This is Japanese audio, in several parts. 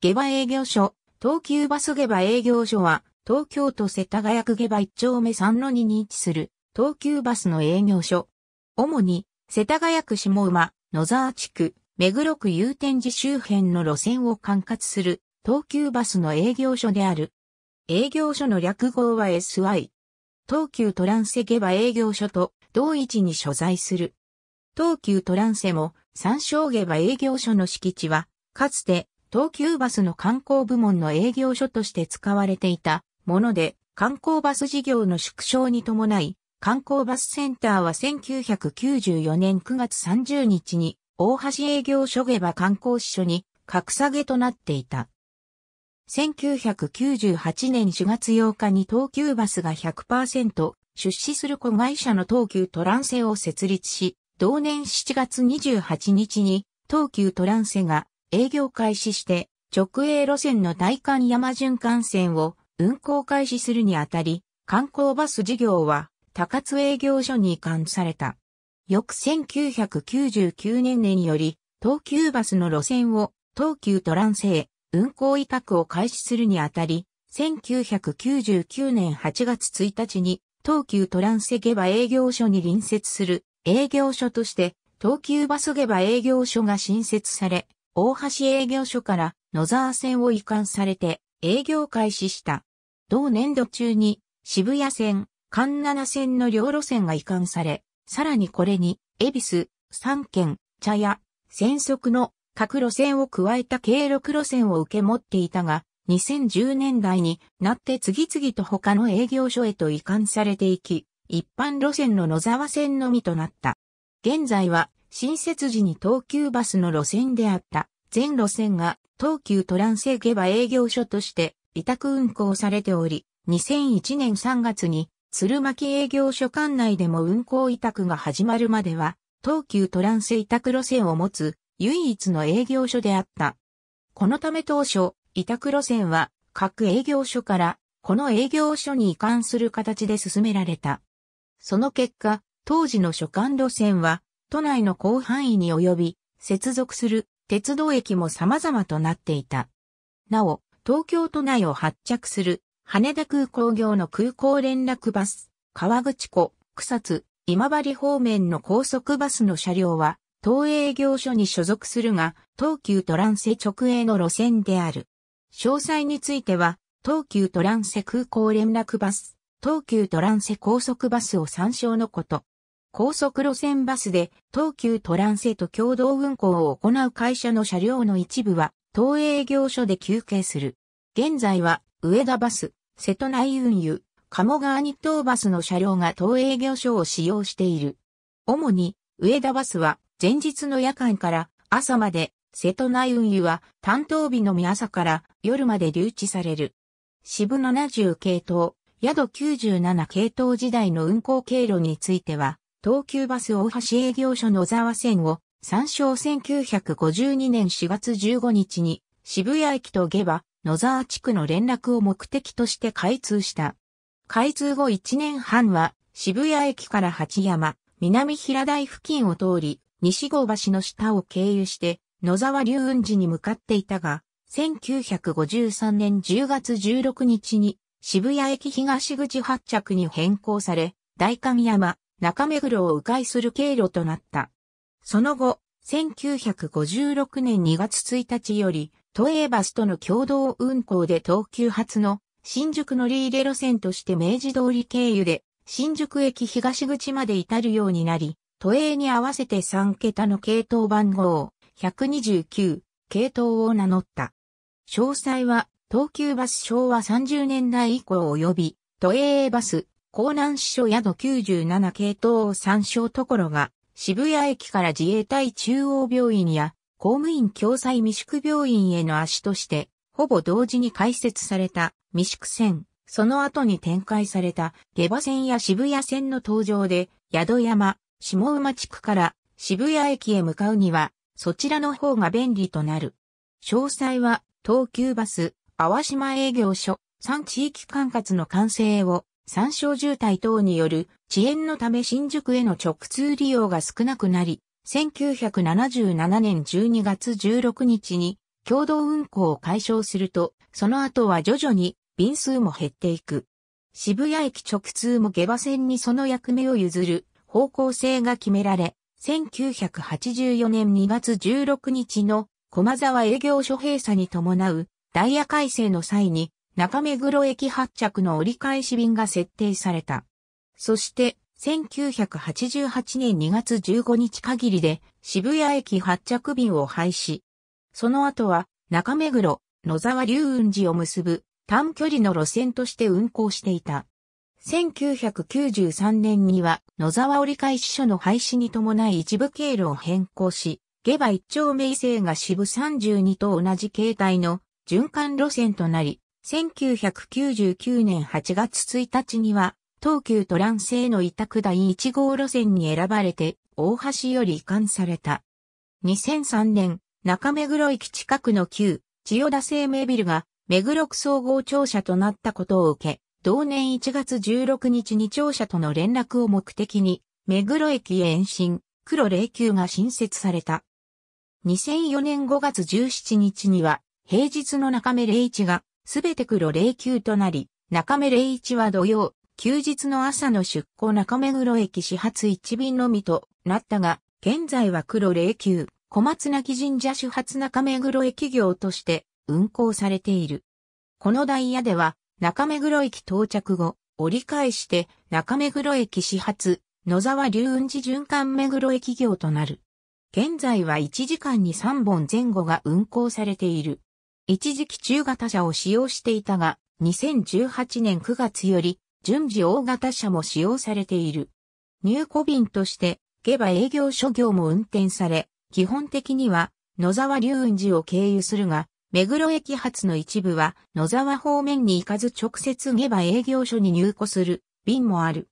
下馬営業所、東急バス下馬営業所は、東京都世田谷区下馬1丁目3の2に位置する、東急バスの営業所。主に、世田谷区下馬、野沢地区、目黒区有天寺周辺の路線を管轄する、東急バスの営業所である。営業所の略号は SY。東急トランセ下馬営業所と、同一に所在する。東急トランセも、三章下馬営業所の敷地は、かつて東急バスの観光部門の営業所として使われていたもので、観光バス事業の縮小に伴い、観光バスセンターは1994年9月30日に大橋営業所下馬観光支所に格下げとなっていた。1998年4月8日に東急バスが100%出資する子会社の東急トランセを設立し、同年7月28日に東急トランセが営業開始して直営路線の大観山循環線を運行開始するにあたり、観光バス事業は高津営業所に移管された。翌1999年により、東急バスの路線を東急トランへ運行委託を開始するにあたり、1999年8月1日に東急トランセ下馬営業所に隣接する営業所として東急バス下馬営業所が新設され、大橋営業所から野沢線を移管されて営業開始した。同年度中に渋谷線、関七線の両路線が移管され、さらにこれに、恵比寿、三軒、茶屋、仙足の各路線を加えた計6路線を受け持っていたが、2010年代になって次々と他の営業所へと移管されていき、一般路線の野沢線のみとなった。現在は新設時に東急バスの路線であった、全路線が東急トランセゲバ営業所として委託運行されており、2001年3月に鶴巻営業所管内でも運行委託が始まるまでは、東急トランセ委託路線を持つ唯一の営業所であった。このため当初、委託路線は各営業所からこの営業所に移管する形で進められた。その結果、当時の所管路線は都内の広範囲に及び、接続する鉄道駅も様々となっていた。なお、東京都内を発着する羽田空港業の空港連絡バス、川口湖、草津、今治方面の高速バスの車両は、東営業所に所属するが、東急トランセ直営の路線である。詳細については、東急トランセ空港連絡バス、東急トランセ高速バスを参照のこと。高速路線バスで東急トランセと共同運行を行う会社の車両の一部は東営業所で休憩する。現在は上田バス、瀬戸内運輸、鴨川日東バスの車両が東営業所を使用している。主に上田バスは前日の夜間から朝まで、瀬戸内運輸は担当日のみ朝から夜まで留置される。支部70系統、宿97系統時代の運行経路については、東急バス大橋営業所野沢線を参照1952年4月15日に渋谷駅と下馬、野沢地区の連絡を目的として開通した。開通後1年半は渋谷駅から八山、南平台付近を通り、西郷橋の下を経由して野沢龍雲寺に向かっていたが、1953年10月16日に渋谷駅東口発着に変更され、大観山、中目黒を迂回する経路となった。その後、1956年2月1日より、都営バスとの共同運行で東急発の新宿乗り入れ路線として明治通り経由で新宿駅東口まで至るようになり、都営に合わせて3桁の系統番号129系統を名乗った。詳細は東急バス昭和30年代以降及び都営バス江南支所宿97系統を参照ところが、渋谷駅から自衛隊中央病院や公務員共済未宿病院への足として、ほぼ同時に開設された未宿線、その後に展開された下馬線や渋谷線の登場で、宿山、下馬地区から渋谷駅へ向かうには、そちらの方が便利となる。詳細は、東急バス、淡島営業所、3地域管轄の完成を山椒渋滞等による遅延のため新宿への直通利用が少なくなり、1977年12月16日に共同運行を解消すると、その後は徐々に便数も減っていく。渋谷駅直通も下馬線にその役目を譲る方向性が決められ、1984年2月16日の駒沢営業所閉鎖に伴うダイヤ改正の際に中目黒駅発着の折り返し便が設定された。そして、1988年2月15日限りで渋谷駅発着便を廃止。その後は中目黒、野沢龍雲寺を結ぶ短距離の路線として運行していた。1993年には野沢折り返し所の廃止に伴い一部経路を変更し、下馬一丁目伊勢が渋32と同じ形態の循環路線となり、1999年8月1日には、東急トラン製の委託第1号路線に選ばれて、大橋より移管された。2003年、中目黒駅近くの旧、千代田生命ビルが、目黒区総合庁舎となったことを受け、同年1月16日に庁舎との連絡を目的に、目黒駅へ延伸、黒霊宮が新設された。2004年5月17日には、平日の中目霊一がすべて黒霊9となり、中目霊一は土曜、休日の朝の出港中目黒駅始発一便のみとなったが、現在は黒霊9小松泣神社始発中目黒駅業として運行されている。このダイヤでは、中目黒駅到着後、折り返して中目黒駅始発、野沢龍雲寺循環目黒駅業となる。現在は1時間に3本前後が運行されている。一時期中型車を使用していたが、2018年9月より、順次大型車も使用されている。入庫便として、下馬営業所業も運転され、基本的には、野沢龍雲寺を経由するが、目黒駅発の一部は、野沢方面に行かず直接下馬営業所に入庫する便もある。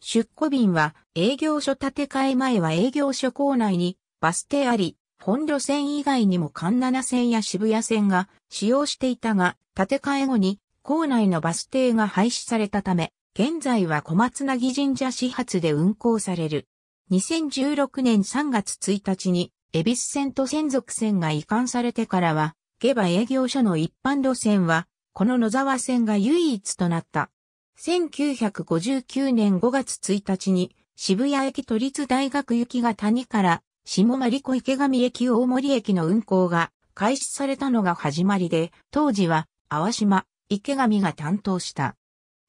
出庫便は、営業所建て替え前は営業所構内に、バス停あり、本路線以外にも神奈線や渋谷線が使用していたが、建て替え後に校内のバス停が廃止されたため、現在は小松なぎ神社始発で運行される。2016年3月1日に、恵比寿線と専属線が移管されてからは、下馬営業所の一般路線は、この野沢線が唯一となった。1959年5月1日に、渋谷駅都立大学行きが谷から下丸子池上駅大森駅の運行が開始されたのが始まりで、当時は、淡島、池上が担当した。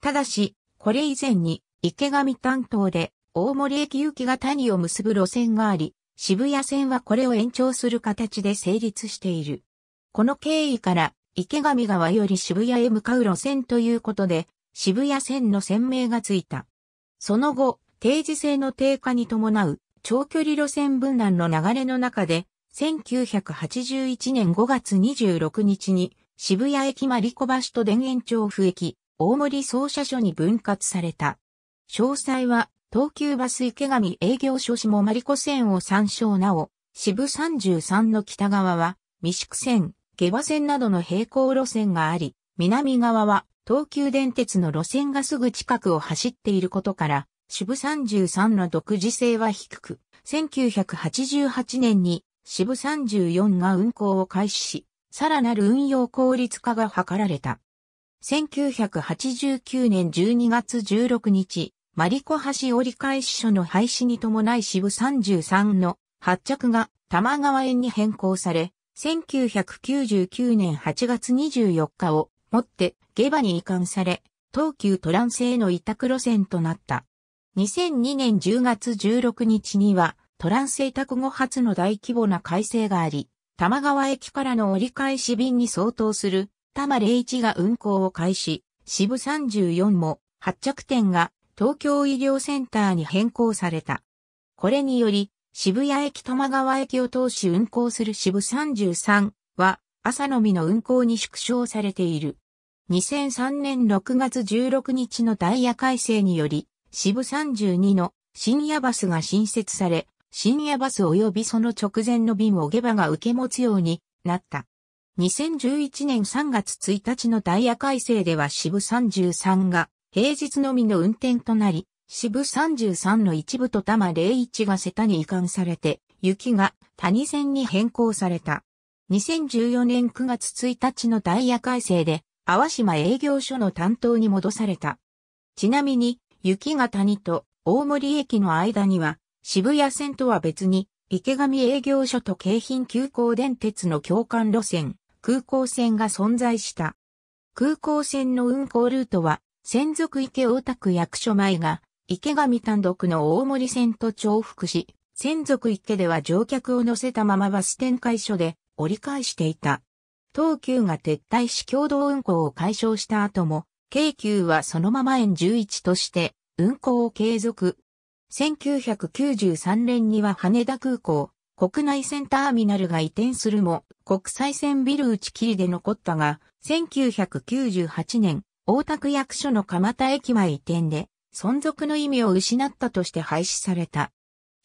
ただし、これ以前に、池上担当で、大森駅行きが谷を結ぶ路線があり、渋谷線はこれを延長する形で成立している。この経緯から、池上川より渋谷へ向かう路線ということで、渋谷線の線名がついた。その後、定時制の低下に伴う長距離路線分断の流れの中で、1981年5月26日に渋谷駅マリコ橋と田園調布駅、大森総社所に分割された。詳細は、東急バス池上営業所下マリコ線を参照なお、渋33の北側は、三宿線、下馬線などの並行路線があり、南側は東急電鉄の路線がすぐ近くを走っていることから、渋部33の独自性は低く、1988年に渋部34が運行を開始し、さらなる運用効率化が図られた。1989年12月16日、マリコ橋折り返し所の廃止に伴い渋部33の発着が玉川園に変更され、1999年8月24日をもって下馬に移管され、東急トランスへの委託路線となった。2002年10月16日には、トランスエタク語初の大規模な改正があり、玉川駅からの折り返し便に相当する、玉01が運行を開始、支部34も発着点が東京医療センターに変更された。これにより、渋谷駅玉川駅を通し運行する支部33は、朝のみの運行に縮小されている。2003年6月16日のダイヤ改正により、支部32の深夜バスが新設され、深夜バス及びその直前の便を下馬が受け持つようになった。2011年3月1日のダイヤ改正では支部33が平日のみの運転となり、支部33の一部と多摩01が瀬田に移管されて、雪が谷線に変更された。2014年9月1日のダイヤ改正で、淡島営業所の担当に戻された。ちなみに、雪が谷と大森駅の間には、渋谷線とは別に、池上営業所と京浜急行電鉄の共感路線、空港線が存在した。空港線の運行ルートは、専属池大田区役所前が、池上単独の大森線と重複し、専属池では乗客を乗せたままバス展開所で折り返していた。東急が撤退し共同運行を解消した後も、京急はそのまま円11として運行を継続。1993年には羽田空港、国内線ターミナルが移転するも、国際線ビル打ち切りで残ったが、1998年、大田区役所の蒲田駅前移転で、存続の意味を失ったとして廃止された。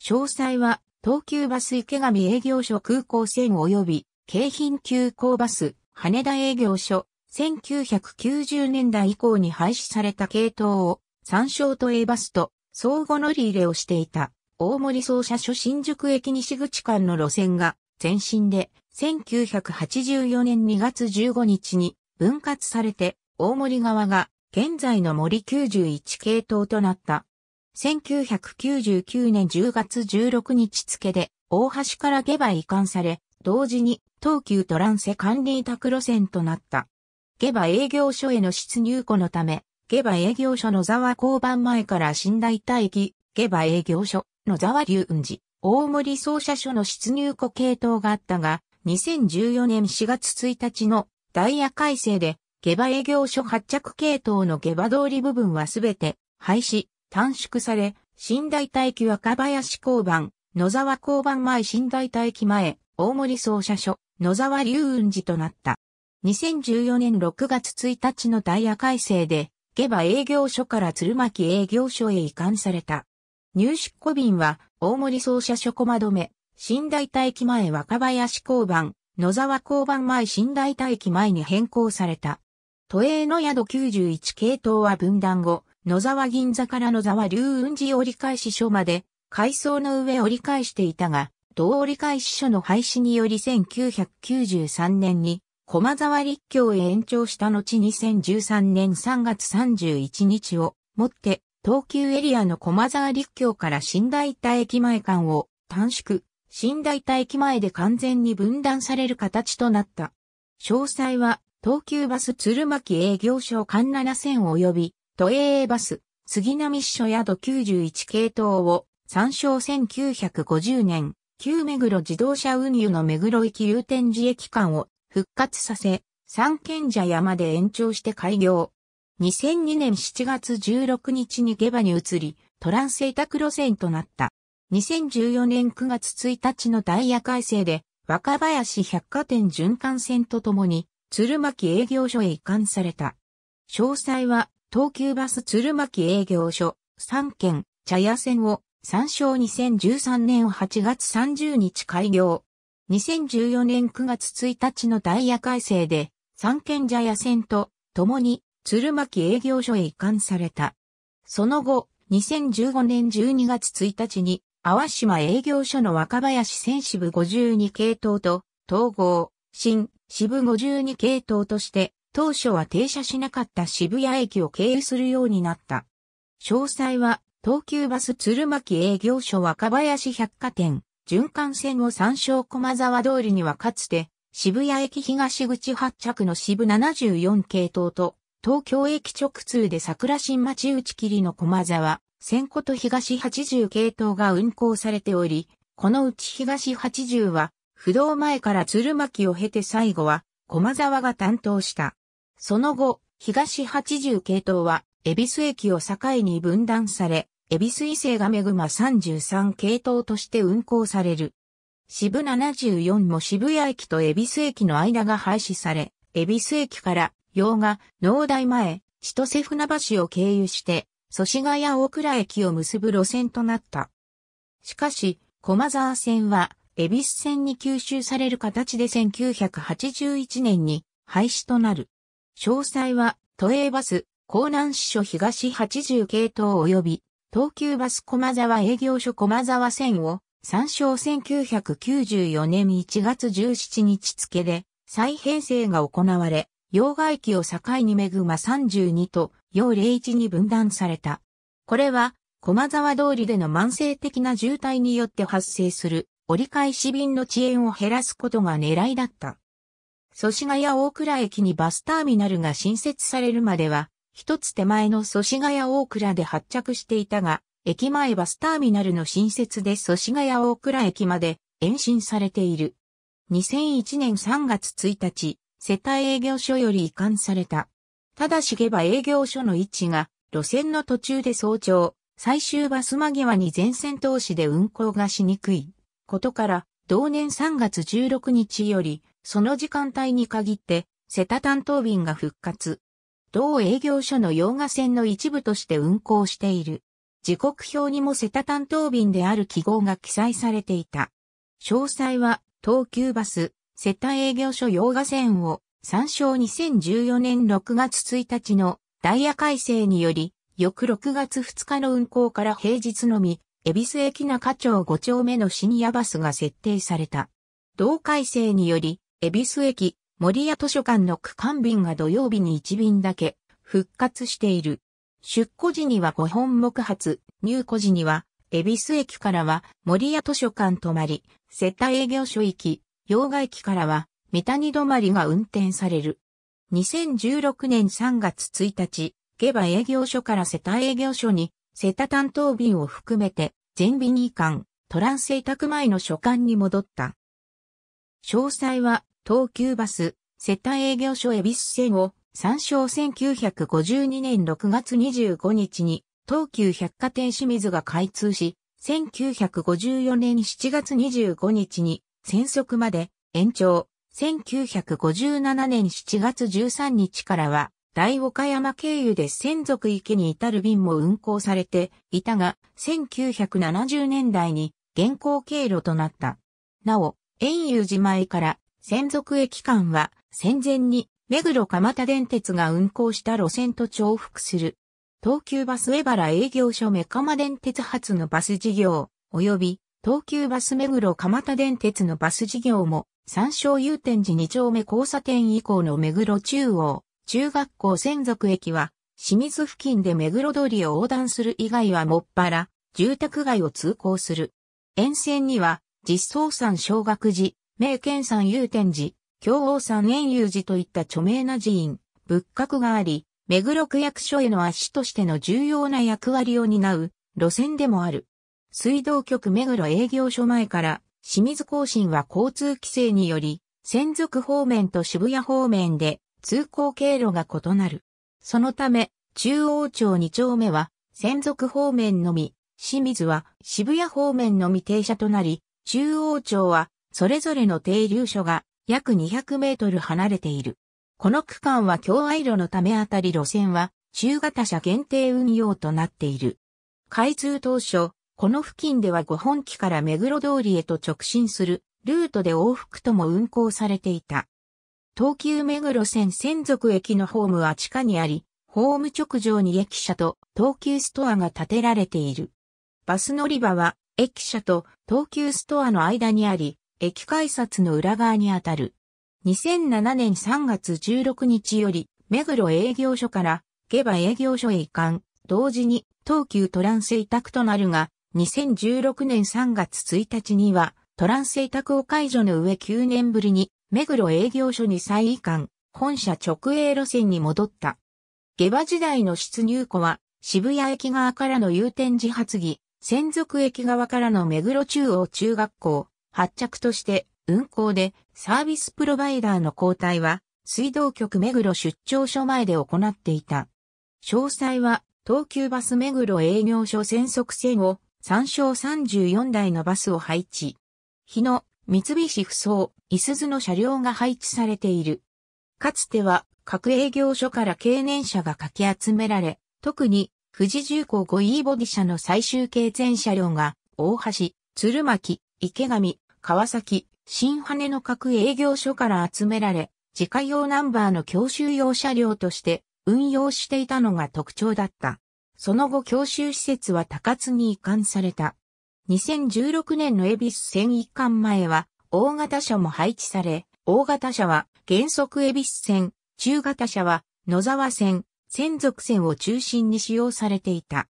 詳細は、東急バス池上営業所空港線及び、京浜急行バス、羽田営業所、1990年代以降に廃止された系統を参照と A バスと相互乗り入れをしていた大森総社所新宿駅西口間の路線が前身で1984年2月15日に分割されて大森側が現在の森91系統となった。1999年10月16日付で大橋から下馬移管され、同時に東急トランセ管理委託路線となった。下馬営業所への出入庫のため、下馬営業所野沢交番前から新大田駅、下馬営業所野沢龍雲寺、大森総社所の出入庫系統があったが、2014年4月1日のダイヤ改正で、下馬営業所発着系統の下馬通り部分はすべて廃止、短縮され、新大田駅若林交番、野沢交番前新大田駅前、大森総社所、野沢龍雲寺となった。2014年6月1日のダイヤ改正で、下馬営業所から鶴巻営業所へ移管された。入出庫便は、大森総社所駒止め、新大田駅前若林交番、野沢交番前新大田駅前に変更された。都営の宿91系統は分断後、野沢銀座から野沢龍雲寺折り返し所まで、階層の上折り返していたが、同折り返し所の廃止により1993年に駒沢立教へ延長した後2013年3月31日をもって東急エリアの駒沢立教から新大田駅前間を短縮、新大田駅前で完全に分断される形となった。詳細は東急バス鶴巻営業所間7線及び都営バス杉並支所宿91系統を参照1950年、旧目黒自動車運輸の目黒駅有天寺駅間を復活させ、三軒茶屋まで延長して開業。2002年7月16日に下馬に移り、トランス委託路線となった。2014年9月1日のダイヤ改正で、若林百貨店循環線とともに、鶴巻営業所へ移管された。詳細は、東急バス鶴巻営業所、三軒、茶屋線を、参照2013年8月30日開業。2014年9月1日のダイヤ改正で、三軒茶屋線と共に鶴巻営業所へ移管された。その後、2015年12月1日に、淡島営業所の若林選支部52系統と、統合、新、支部52系統として、当初は停車しなかった渋谷駅を経由するようになった。詳細は、東急バス鶴巻営業所若林百貨店。循環線を参照駒沢通りにはかつて、渋谷駅東口発着の渋74系統と、東京駅直通で桜新町打ち切りの駒沢、線庫と東80系統が運行されており、このうち東80は、不動前から鶴巻を経て最後は、駒沢が担当した。その後、東80系統は、恵比寿駅を境に分断され、恵比寿伊勢が熊グ33系統として運行される。渋74も渋谷駅と恵比寿駅の間が廃止され、恵比寿駅から洋賀、農大前、千歳船橋を経由して、祖師ヶ谷大倉駅を結ぶ路線となった。しかし、駒沢線は、恵比寿線に吸収される形で1981年に廃止となる。詳細は、都営バス、江南支所東80系統及び東急バス駒沢営業所駒沢線を参照1994年1月17日付で再編成が行われ、洋替機を境に恵ま32と洋01に分断された。これは、駒沢通りでの慢性的な渋滞によって発生する折り返し便の遅延を減らすことが狙いだった。蘇志ヶ谷大倉駅にバスターミナルが新設されるまでは、一つ手前の祖師ヶ谷大倉で発着していたが、駅前バスターミナルの新設で祖師ヶ谷大倉駅まで延伸されている。2001年3月1日、世帯営業所より移管された。ただしげば営業所の位置が、路線の途中で早朝、最終バス間際に全線通しで運行がしにくい。ことから、同年3月16日より、その時間帯に限って、セタ担当便が復活。同営業所の洋画線の一部として運行している。時刻表にも瀬田担当便である記号が記載されていた。詳細は、東急バス、瀬田営業所洋画線を、参照2014年6月1日のダイヤ改正により、翌6月2日の運行から平日のみ、恵比寿駅中町5丁目のシニアバスが設定された。同改正により、恵比寿駅、森屋図書館の区間便が土曜日に1便だけ復活している。出庫時には5本目発、入庫時には、恵比寿駅からは森屋図書館止まり、瀬田営業所行き、洋賀駅からは三谷止まりが運転される。2016年3月1日、下馬営業所から瀬田営業所に、瀬田担当便を含めて、全便移管、トランス委託前の所管に戻った。詳細は東急バス、世田営業所恵比寿線を参照1952年6月25日に東急百貨店清水が開通し、1954年7月25日に戦速まで延長、1957年7月13日からは大岡山経由で専属池に至る便も運行されていたが、1970年代に現行経路となった。なお、遠遊寺前から専属駅間は戦前に目黒蒲田電鉄が運行した路線と重複する。東急バス江原営業所目蒲電鉄発のバス事業、及び東急バス目黒蒲田電鉄のバス事業も、三照有天寺二丁目交差点以降の目黒中央、中学校専属駅は、清水付近で目黒通りを横断する以外はもっぱら、住宅街を通行する。沿線には、実装山小学寺、名県山祐天寺、京王山円遊寺といった著名な寺院、仏閣があり、目黒区役所への足としての重要な役割を担う路線でもある。水道局目黒営業所前から清水更新は交通規制により、専属方面と渋谷方面で通行経路が異なる。そのため、中央町二丁目は専属方面のみ、清水は渋谷方面のみ停車となり、中央町はそれぞれの停留所が約200メートル離れている。この区間は共愛路のためあたり路線は中型車限定運用となっている。開通当初、この付近では5本機から目黒通りへと直進するルートで往復とも運行されていた。東急目黒線専属駅のホームは地下にあり、ホーム直上に駅舎と東急ストアが建てられている。バス乗り場は駅舎と東急ストアの間にあり、駅改札の裏側にあたる。2007年3月16日より、目黒営業所から、下馬営業所へ移管、同時に東急トランス委託となるが、2016年3月1日には、トランス委託を解除の上9年ぶりに、目黒営業所に再移管、本社直営路線に戻った。下馬時代の出入庫は、渋谷駅側からの有天寺発議、専属駅側からの目黒中央中学校、発着として運行でサービスプロバイダーの交代は水道局目黒出張所前で行っていた。詳細は東急バス目黒営業所専属線を参照34台のバスを配置。日野、三菱不そ伊いすの車両が配置されている。かつては各営業所から経年車がかき集められ、特に富士重工 5E ボディ車の最終経全車両が大橋、鶴巻、池上、川崎、新羽の各営業所から集められ、自家用ナンバーの教習用車両として運用していたのが特徴だった。その後教習施設は高津に移管された。2016年の恵比寿線移管前は、大型車も配置され、大型車は原則恵比寿線、中型車は野沢線、専属線を中心に使用されていた。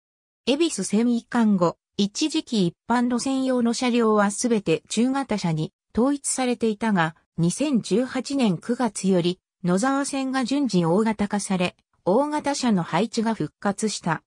恵比寿線移管後、一時期一般路線用の車両はすべて中型車に統一されていたが、2018年9月より野沢線が順次大型化され、大型車の配置が復活した。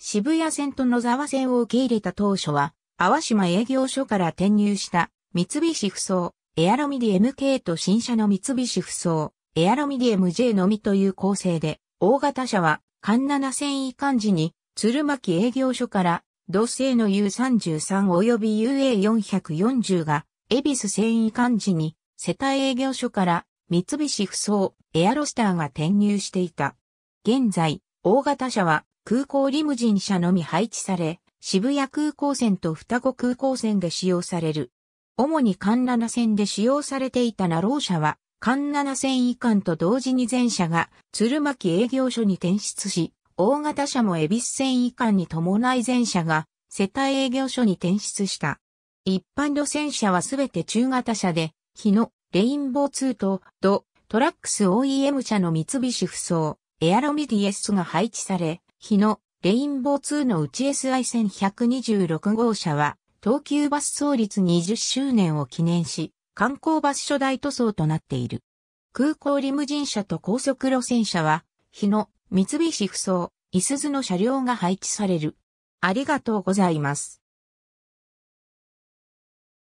渋谷線と野沢線を受け入れた当初は、淡島営業所から転入した三菱不走、エアロミディ MK と新車の三菱不走、エアロミディ MJ のみという構成で、大型車は、環7線移管時に、鶴巻営業所から土星の U33 及び UA440 が、恵比寿繊維幹事に、世帯営業所から三菱不走エアロスターが転入していた。現在、大型車は空港リムジン車のみ配置され、渋谷空港線と双子空港線で使用される。主に環7線で使用されていたナロー車は、環7線以下と同時に全車が鶴巻営業所に転出し、大型車も恵比寿線以下に伴い全車が世帯営業所に転出した。一般路線車はすべて中型車で、日野、レインボー2と、ド、トラックス OEM 車の三菱扶装、エアロミディ S が配置され、日野、レインボー2のうち SI1126 号車は、東急バス創立20周年を記念し、観光バス初代塗装となっている。空港リムジン車と高速路線車は、日野、三菱扶桑、う、いすの車両が配置される。ありがとうございます。